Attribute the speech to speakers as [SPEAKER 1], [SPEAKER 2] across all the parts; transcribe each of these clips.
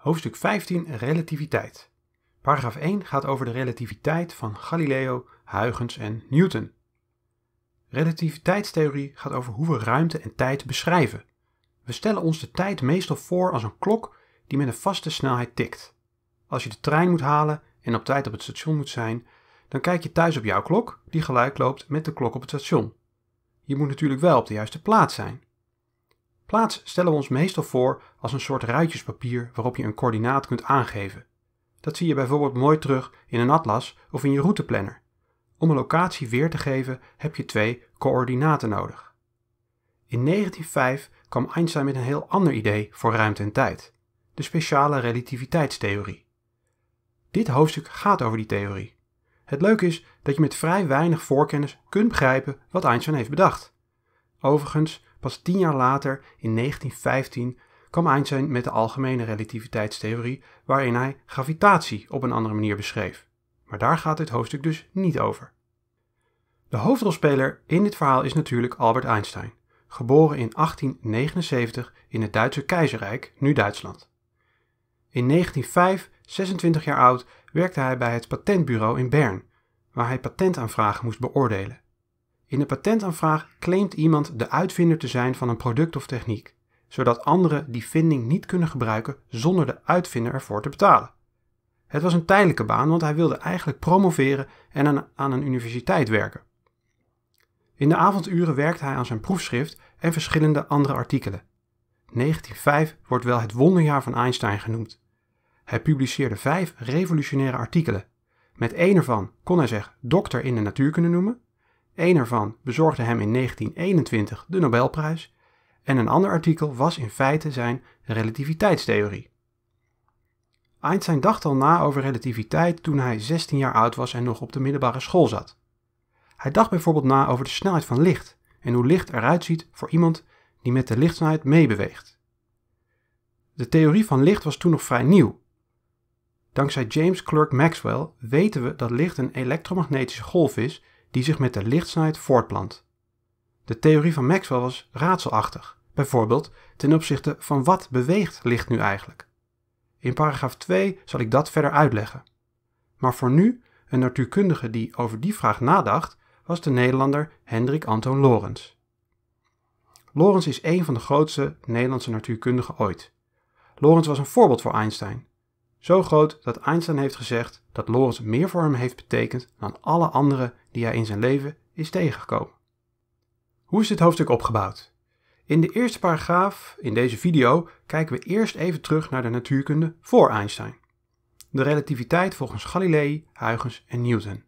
[SPEAKER 1] Hoofdstuk 15 Relativiteit. Paragraaf 1 gaat over de relativiteit van Galileo, Huygens en Newton. Relativiteitstheorie gaat over hoe we ruimte en tijd beschrijven. We stellen ons de tijd meestal voor als een klok die met een vaste snelheid tikt. Als je de trein moet halen en op tijd op het station moet zijn, dan kijk je thuis op jouw klok die gelijk loopt met de klok op het station. Je moet natuurlijk wel op de juiste plaats zijn. Plaats stellen we ons meestal voor als een soort ruitjespapier waarop je een coördinaat kunt aangeven. Dat zie je bijvoorbeeld mooi terug in een atlas of in je routeplanner. Om een locatie weer te geven heb je twee coördinaten nodig. In 1905 kwam Einstein met een heel ander idee voor ruimte en tijd, de speciale relativiteitstheorie. Dit hoofdstuk gaat over die theorie. Het leuke is dat je met vrij weinig voorkennis kunt begrijpen wat Einstein heeft bedacht. Overigens, Pas tien jaar later, in 1915, kwam Einstein met de algemene relativiteitstheorie, waarin hij gravitatie op een andere manier beschreef. Maar daar gaat dit hoofdstuk dus niet over. De hoofdrolspeler in dit verhaal is natuurlijk Albert Einstein, geboren in 1879 in het Duitse keizerrijk, nu Duitsland. In 1905, 26 jaar oud, werkte hij bij het patentbureau in Bern, waar hij patentaanvragen moest beoordelen. In een patentaanvraag claimt iemand de uitvinder te zijn van een product of techniek, zodat anderen die vinding niet kunnen gebruiken zonder de uitvinder ervoor te betalen. Het was een tijdelijke baan, want hij wilde eigenlijk promoveren en aan een universiteit werken. In de avonduren werkte hij aan zijn proefschrift en verschillende andere artikelen. 1905 wordt wel het wonderjaar van Einstein genoemd. Hij publiceerde vijf revolutionaire artikelen. Met één ervan kon hij zich dokter in de natuurkunde noemen, Eén ervan bezorgde hem in 1921 de Nobelprijs en een ander artikel was in feite zijn relativiteitstheorie. Einstein dacht al na over relativiteit toen hij 16 jaar oud was en nog op de middelbare school zat. Hij dacht bijvoorbeeld na over de snelheid van licht en hoe licht eruit ziet voor iemand die met de lichtsnelheid meebeweegt. De theorie van licht was toen nog vrij nieuw. Dankzij James Clerk Maxwell weten we dat licht een elektromagnetische golf is die zich met de lichtsnelheid voortplant. De theorie van Maxwell was raadselachtig, bijvoorbeeld ten opzichte van wat beweegt licht nu eigenlijk. In paragraaf 2 zal ik dat verder uitleggen. Maar voor nu, een natuurkundige die over die vraag nadacht, was de Nederlander Hendrik Anton Lorentz. Lorentz is een van de grootste Nederlandse natuurkundigen ooit. Lorentz was een voorbeeld voor Einstein. Zo groot dat Einstein heeft gezegd dat Lorentz meer voor hem heeft betekend dan alle andere die hij in zijn leven is tegengekomen. Hoe is dit hoofdstuk opgebouwd? In de eerste paragraaf in deze video kijken we eerst even terug naar de natuurkunde voor Einstein. De relativiteit volgens Galilei, Huygens en Newton.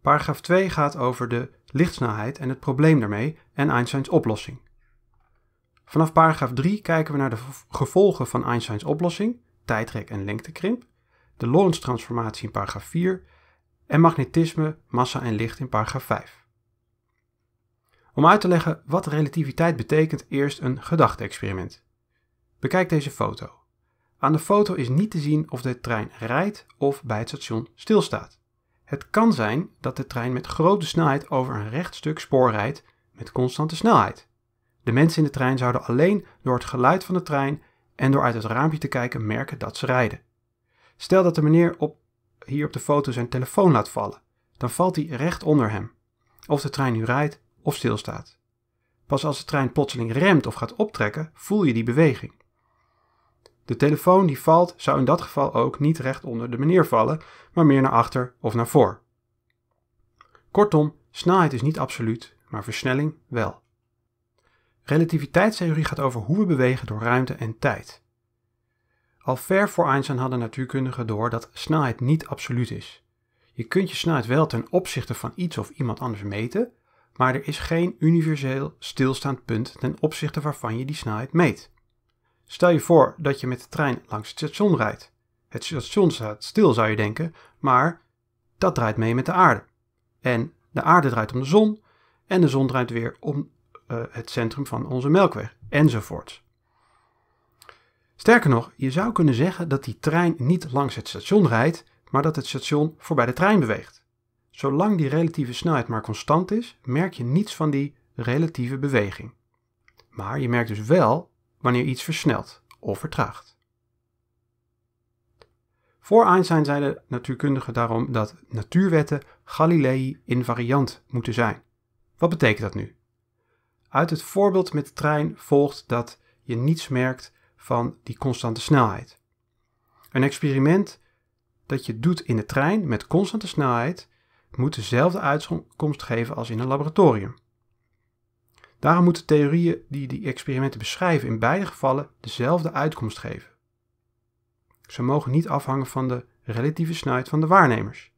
[SPEAKER 1] Paragraaf 2 gaat over de lichtsnelheid en het probleem daarmee en Einsteins oplossing. Vanaf paragraaf 3 kijken we naar de gevolgen van Einsteins oplossing, tijdrek en lengtekrimp, de Lorentz-transformatie in paragraaf 4 en magnetisme, massa en licht in paragraaf 5. Om uit te leggen wat relativiteit betekent, eerst een gedachte-experiment. Bekijk deze foto. Aan de foto is niet te zien of de trein rijdt of bij het station stilstaat. Het kan zijn dat de trein met grote snelheid over een recht stuk spoor rijdt met constante snelheid. De mensen in de trein zouden alleen door het geluid van de trein en door uit het raampje te kijken merken dat ze rijden. Stel dat de meneer op hier op de foto zijn telefoon laat vallen, dan valt hij recht onder hem. Of de trein nu rijdt of stilstaat. Pas als de trein plotseling remt of gaat optrekken, voel je die beweging. De telefoon die valt zou in dat geval ook niet recht onder de meneer vallen, maar meer naar achter of naar voor. Kortom, snelheid is niet absoluut, maar versnelling wel. Relativiteitstheorie gaat over hoe we bewegen door ruimte en tijd. Al ver voor Einstein hadden natuurkundigen door dat snelheid niet absoluut is. Je kunt je snelheid wel ten opzichte van iets of iemand anders meten, maar er is geen universeel stilstaand punt ten opzichte waarvan je die snelheid meet. Stel je voor dat je met de trein langs het station rijdt. Het station staat stil, zou je denken, maar dat draait mee met de aarde. En de aarde draait om de zon en de zon draait weer om eh, het centrum van onze melkweg, enzovoort. Sterker nog, je zou kunnen zeggen dat die trein niet langs het station rijdt, maar dat het station voorbij de trein beweegt. Zolang die relatieve snelheid maar constant is, merk je niets van die relatieve beweging. Maar je merkt dus wel wanneer iets versnelt of vertraagt. Voor Einstein zeiden natuurkundigen daarom dat natuurwetten Galilei invariant moeten zijn. Wat betekent dat nu? Uit het voorbeeld met de trein volgt dat je niets merkt van die constante snelheid. Een experiment dat je doet in de trein met constante snelheid moet dezelfde uitkomst geven als in een laboratorium. Daarom moeten theorieën die die experimenten beschrijven in beide gevallen dezelfde uitkomst geven. Ze mogen niet afhangen van de relatieve snelheid van de waarnemers.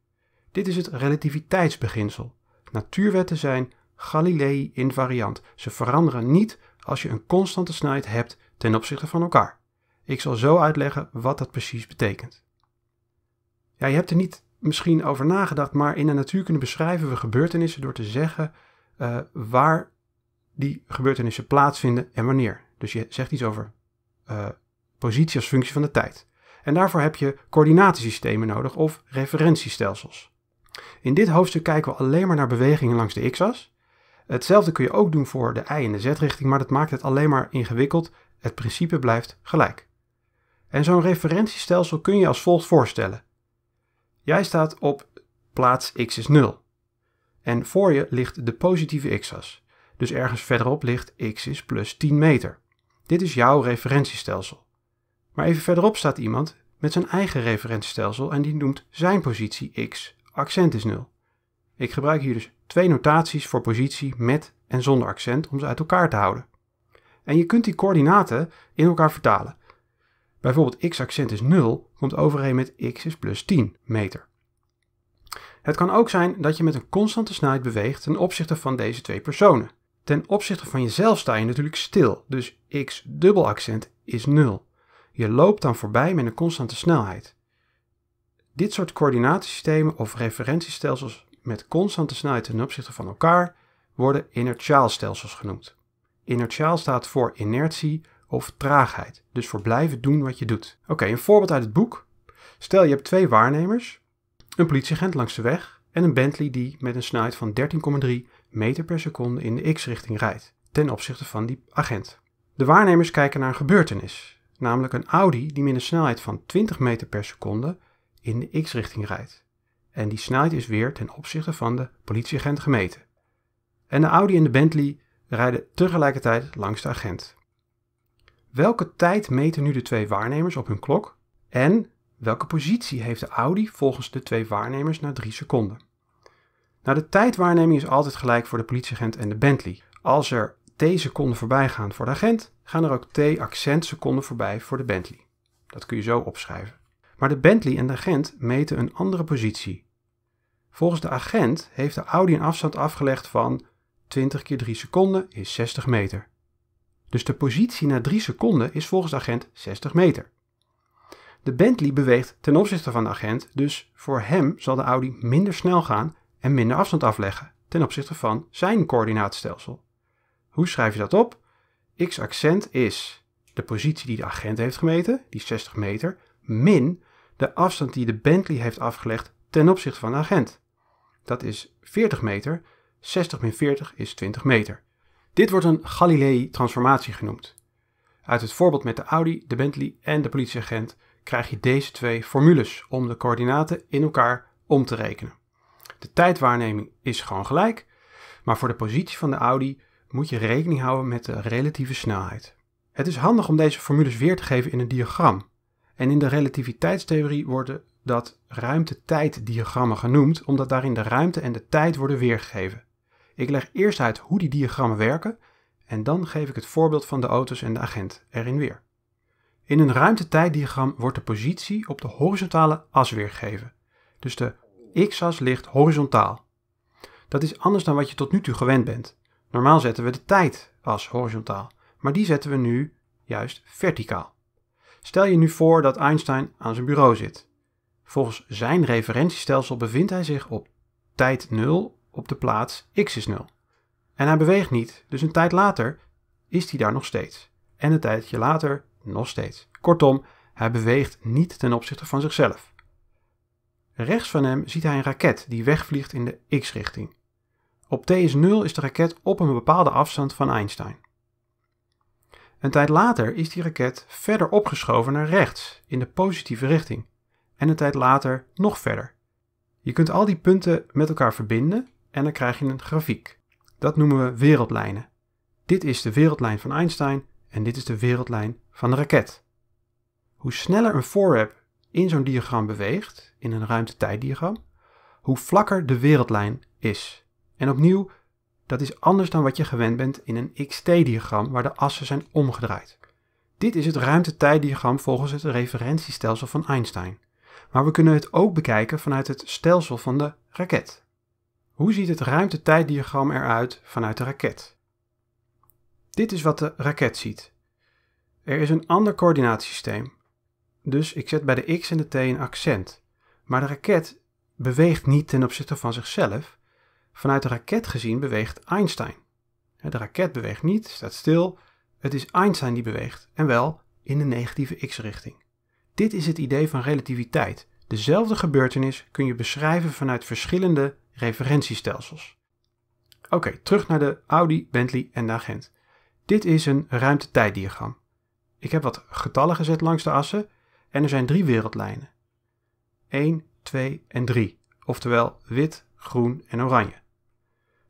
[SPEAKER 1] Dit is het relativiteitsbeginsel. Natuurwetten zijn Galilei invariant. Ze veranderen niet als je een constante snelheid hebt ten opzichte van elkaar. Ik zal zo uitleggen wat dat precies betekent. Ja, je hebt er niet misschien over nagedacht, maar in de natuurkunde beschrijven we gebeurtenissen door te zeggen eh, waar die gebeurtenissen plaatsvinden en wanneer. Dus je zegt iets over uh, positie als functie van de tijd. En daarvoor heb je coördinatiesystemen nodig of referentiestelsels. In dit hoofdstuk kijken we alleen maar naar bewegingen langs de x-as. Hetzelfde kun je ook doen voor de y- en de z-richting, maar dat maakt het alleen maar ingewikkeld het principe blijft gelijk. En zo'n referentiestelsel kun je als volgt voorstellen. Jij staat op plaats x is 0. En voor je ligt de positieve x-as. Dus ergens verderop ligt x is plus 10 meter. Dit is jouw referentiestelsel. Maar even verderop staat iemand met zijn eigen referentiestelsel en die noemt zijn positie x, accent is 0. Ik gebruik hier dus twee notaties voor positie met en zonder accent om ze uit elkaar te houden. En je kunt die coördinaten in elkaar vertalen. Bijvoorbeeld x-accent is 0 komt overeen met x is plus 10 meter. Het kan ook zijn dat je met een constante snelheid beweegt ten opzichte van deze twee personen. Ten opzichte van jezelf sta je natuurlijk stil, dus x dubbel accent is 0. Je loopt dan voorbij met een constante snelheid. Dit soort coördinatensystemen of referentiestelsels met constante snelheid ten opzichte van elkaar worden inertiaalstelsels genoemd. Inertiaal staat voor inertie of traagheid. Dus voor blijven doen wat je doet. Oké, een voorbeeld uit het boek. Stel je hebt twee waarnemers, een politieagent langs de weg en een Bentley die met een snelheid van 13,3 meter per seconde in de x-richting rijdt, ten opzichte van die agent. De waarnemers kijken naar een gebeurtenis, namelijk een Audi die met een snelheid van 20 meter per seconde in de x-richting rijdt. En die snelheid is weer ten opzichte van de politieagent gemeten. En de Audi en de Bentley rijden tegelijkertijd langs de agent. Welke tijd meten nu de twee waarnemers op hun klok? En welke positie heeft de Audi volgens de twee waarnemers na 3 seconden? Nou, de tijdwaarneming is altijd gelijk voor de politieagent en de Bentley. Als er t seconden voorbij gaan voor de agent, gaan er ook t accent seconden voorbij voor de Bentley. Dat kun je zo opschrijven. Maar de Bentley en de agent meten een andere positie. Volgens de agent heeft de Audi een afstand afgelegd van 20 keer 3 seconden is 60 meter. Dus de positie na 3 seconden is volgens de agent 60 meter. De Bentley beweegt ten opzichte van de agent, dus voor hem zal de Audi minder snel gaan en minder afstand afleggen ten opzichte van zijn coördinaatstelsel. Hoe schrijf je dat op? X accent is de positie die de agent heeft gemeten, die 60 meter, min de afstand die de Bentley heeft afgelegd ten opzichte van de agent. Dat is 40 meter 60 min 40 is 20 meter. Dit wordt een Galilei-transformatie genoemd. Uit het voorbeeld met de Audi, de Bentley en de politieagent krijg je deze twee formules om de coördinaten in elkaar om te rekenen. De tijdwaarneming is gewoon gelijk, maar voor de positie van de Audi moet je rekening houden met de relatieve snelheid. Het is handig om deze formules weer te geven in een diagram. En in de relativiteitstheorie worden dat ruimte-tijd-diagrammen genoemd, omdat daarin de ruimte en de tijd worden weergegeven. Ik leg eerst uit hoe die diagrammen werken en dan geef ik het voorbeeld van de auto's en de agent erin weer. In een ruimtetijddiagram wordt de positie op de horizontale as weergegeven. Dus de x-as ligt horizontaal. Dat is anders dan wat je tot nu toe gewend bent. Normaal zetten we de tijdas horizontaal, maar die zetten we nu juist verticaal. Stel je nu voor dat Einstein aan zijn bureau zit. Volgens zijn referentiestelsel bevindt hij zich op tijd 0 op de plaats x is 0. En hij beweegt niet, dus een tijd later is hij daar nog steeds. En een tijdje later nog steeds. Kortom, hij beweegt niet ten opzichte van zichzelf. Rechts van hem ziet hij een raket die wegvliegt in de x-richting. Op t is 0 is de raket op een bepaalde afstand van Einstein. Een tijd later is die raket verder opgeschoven naar rechts, in de positieve richting. En een tijd later nog verder. Je kunt al die punten met elkaar verbinden en dan krijg je een grafiek. Dat noemen we wereldlijnen. Dit is de wereldlijn van Einstein en dit is de wereldlijn van de raket. Hoe sneller een voorwerp in zo'n diagram beweegt, in een ruimte-tijddiagram, hoe vlakker de wereldlijn is. En opnieuw, dat is anders dan wat je gewend bent in een XT-diagram waar de assen zijn omgedraaid. Dit is het ruimte-tijddiagram volgens het referentiestelsel van Einstein. Maar we kunnen het ook bekijken vanuit het stelsel van de raket. Hoe ziet het ruimtetijddiagram eruit vanuit de raket? Dit is wat de raket ziet. Er is een ander coördinatiesysteem. Dus ik zet bij de x en de t een accent. Maar de raket beweegt niet ten opzichte van zichzelf. Vanuit de raket gezien beweegt Einstein. De raket beweegt niet, staat stil. Het is Einstein die beweegt, en wel in de negatieve x-richting. Dit is het idee van relativiteit. Dezelfde gebeurtenis kun je beschrijven vanuit verschillende referentiestelsels. Oké, terug naar de Audi, Bentley en de agent. Dit is een ruimtetijddiagram. Ik heb wat getallen gezet langs de assen en er zijn drie wereldlijnen. 1, 2 en 3, oftewel wit, groen en oranje.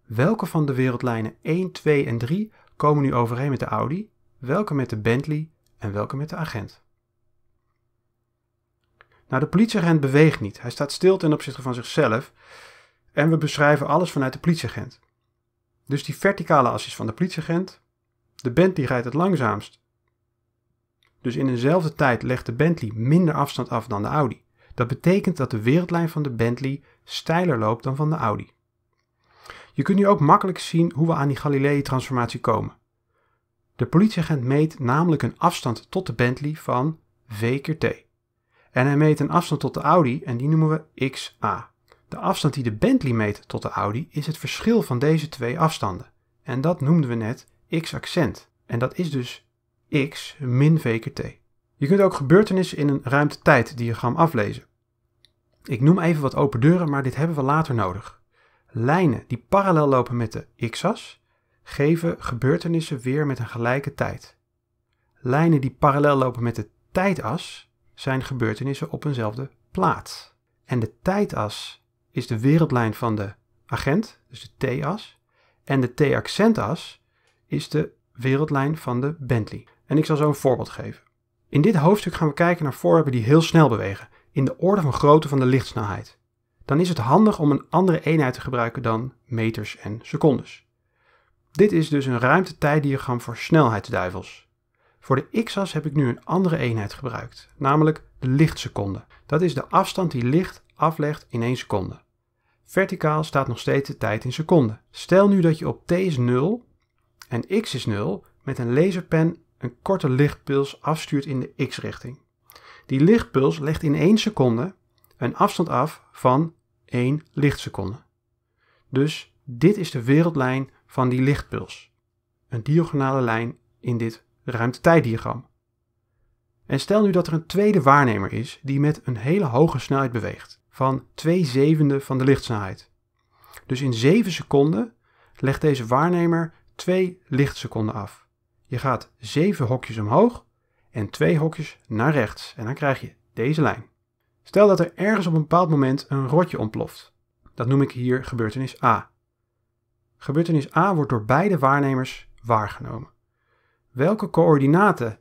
[SPEAKER 1] Welke van de wereldlijnen 1, 2 en 3 komen nu overeen met de Audi, welke met de Bentley en welke met de agent? Nou, de politieagent beweegt niet. Hij staat stil ten opzichte van zichzelf. En we beschrijven alles vanuit de politieagent. Dus die verticale as is van de politieagent. De Bentley rijdt het langzaamst. Dus in dezelfde tijd legt de Bentley minder afstand af dan de Audi. Dat betekent dat de wereldlijn van de Bentley steiler loopt dan van de Audi. Je kunt nu ook makkelijk zien hoe we aan die Galilei-transformatie komen. De politieagent meet namelijk een afstand tot de Bentley van v keer t. En hij meet een afstand tot de Audi en die noemen we xa. De afstand die de Bentley meet tot de Audi is het verschil van deze twee afstanden. En dat noemden we net x-accent. En dat is dus x min v keer t. Je kunt ook gebeurtenissen in een ruimte-tijd diagram aflezen. Ik noem even wat open deuren, maar dit hebben we later nodig. Lijnen die parallel lopen met de x-as geven gebeurtenissen weer met een gelijke tijd. Lijnen die parallel lopen met de tijdas zijn gebeurtenissen op eenzelfde plaats. En de tijdas is de wereldlijn van de agent, dus de T-as. En de T-accentas is de wereldlijn van de Bentley. En ik zal zo een voorbeeld geven. In dit hoofdstuk gaan we kijken naar voorwerpen die heel snel bewegen, in de orde van grootte van de lichtsnelheid. Dan is het handig om een andere eenheid te gebruiken dan meters en secondes. Dit is dus een ruimtetijddiagram voor snelheidsduivels. Voor de x-as heb ik nu een andere eenheid gebruikt, namelijk de lichtseconde. Dat is de afstand die licht aflegt in 1 seconde. Verticaal staat nog steeds de tijd in seconden. Stel nu dat je op t is 0 en x is 0 met een laserpen een korte lichtpuls afstuurt in de x-richting. Die lichtpuls legt in 1 seconde een afstand af van 1 lichtseconde. Dus dit is de wereldlijn van die lichtpuls. Een diagonale lijn in dit ruimtetijddiagram. En stel nu dat er een tweede waarnemer is die met een hele hoge snelheid beweegt van 2 zevende van de lichtsnelheid. Dus in 7 seconden legt deze waarnemer 2 lichtseconden af. Je gaat 7 hokjes omhoog en 2 hokjes naar rechts en dan krijg je deze lijn. Stel dat er ergens op een bepaald moment een rotje ontploft. Dat noem ik hier gebeurtenis A. Gebeurtenis A wordt door beide waarnemers waargenomen. Welke coördinaten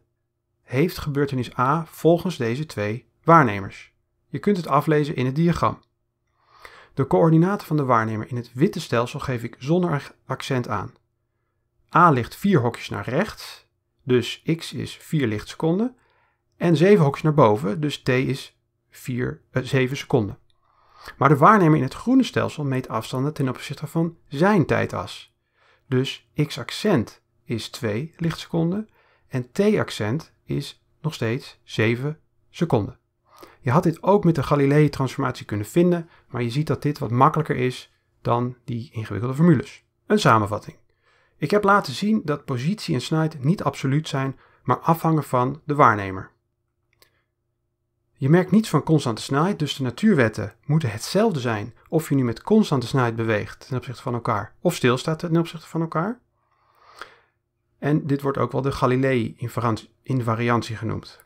[SPEAKER 1] heeft gebeurtenis A volgens deze twee waarnemers? Je kunt het aflezen in het diagram. De coördinaten van de waarnemer in het witte stelsel geef ik zonder accent aan. A ligt 4 hokjes naar rechts, dus x is 4 lichtseconden. En 7 hokjes naar boven, dus t is 4, 7 eh, seconden. Maar de waarnemer in het groene stelsel meet afstanden ten opzichte van zijn tijdas. Dus x-accent is 2 lichtseconden en t-accent is nog steeds 7 seconden. Je had dit ook met de Galilei-transformatie kunnen vinden, maar je ziet dat dit wat makkelijker is dan die ingewikkelde formules. Een samenvatting. Ik heb laten zien dat positie en snelheid niet absoluut zijn, maar afhangen van de waarnemer. Je merkt niets van constante snelheid, dus de natuurwetten moeten hetzelfde zijn of je nu met constante snelheid beweegt ten opzichte van elkaar of stilstaat ten opzichte van elkaar. En dit wordt ook wel de Galilei-invariantie genoemd.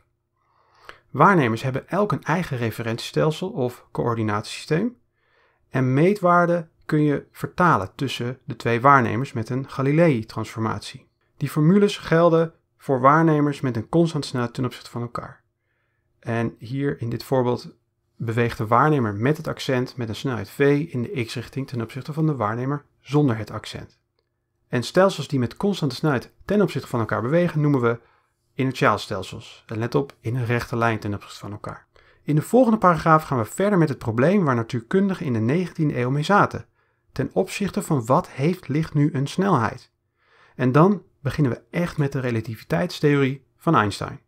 [SPEAKER 1] Waarnemers hebben elk een eigen referentiestelsel of coördinatiesysteem. En meetwaarden kun je vertalen tussen de twee waarnemers met een Galilei-transformatie. Die formules gelden voor waarnemers met een constante snelheid ten opzichte van elkaar. En hier in dit voorbeeld beweegt de waarnemer met het accent met een snelheid v in de x-richting ten opzichte van de waarnemer zonder het accent. En stelsels die met constante snelheid ten opzichte van elkaar bewegen noemen we in stelsels. En let op, in een rechte lijn ten opzichte van elkaar. In de volgende paragraaf gaan we verder met het probleem waar natuurkundigen in de 19e eeuw mee zaten. Ten opzichte van wat heeft licht nu een snelheid? En dan beginnen we echt met de relativiteitstheorie van Einstein.